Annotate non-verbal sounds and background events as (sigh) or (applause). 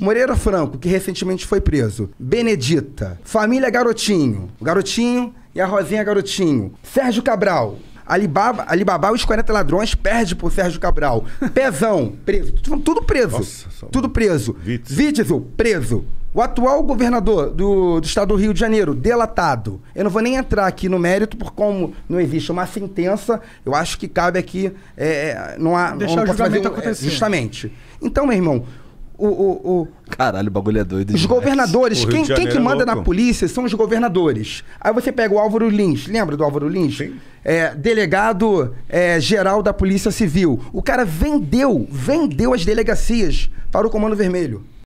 Moreira Franco, que recentemente foi preso. Benedita. Família Garotinho. O Garotinho e a Rosinha Garotinho. Sérgio Cabral. Alibaba, Alibaba os 40 ladrões perde pro Sérgio Cabral. (laughs) Pezão, preso. Tudo preso. Nossa, tudo preso. Witzel, preso. O atual governador do, do, estado do Rio de Janeiro, delatado. Eu não vou nem entrar aqui no mérito, porque como não existe uma sentença, eu acho que cabe aqui. É, é não há. Deixar não o julgamento é, acontecer. É, justamente. Então, meu irmão, o, o, o... Caralho, o bagulho é doido. Os governadores, quem, quem que é manda na polícia são os governadores. Aí você pega o Álvaro Lins, lembra do Álvaro Lins? Sim. É, delegado é, geral da Polícia Civil. O cara vendeu, vendeu as delegacias para o Comando Vermelho.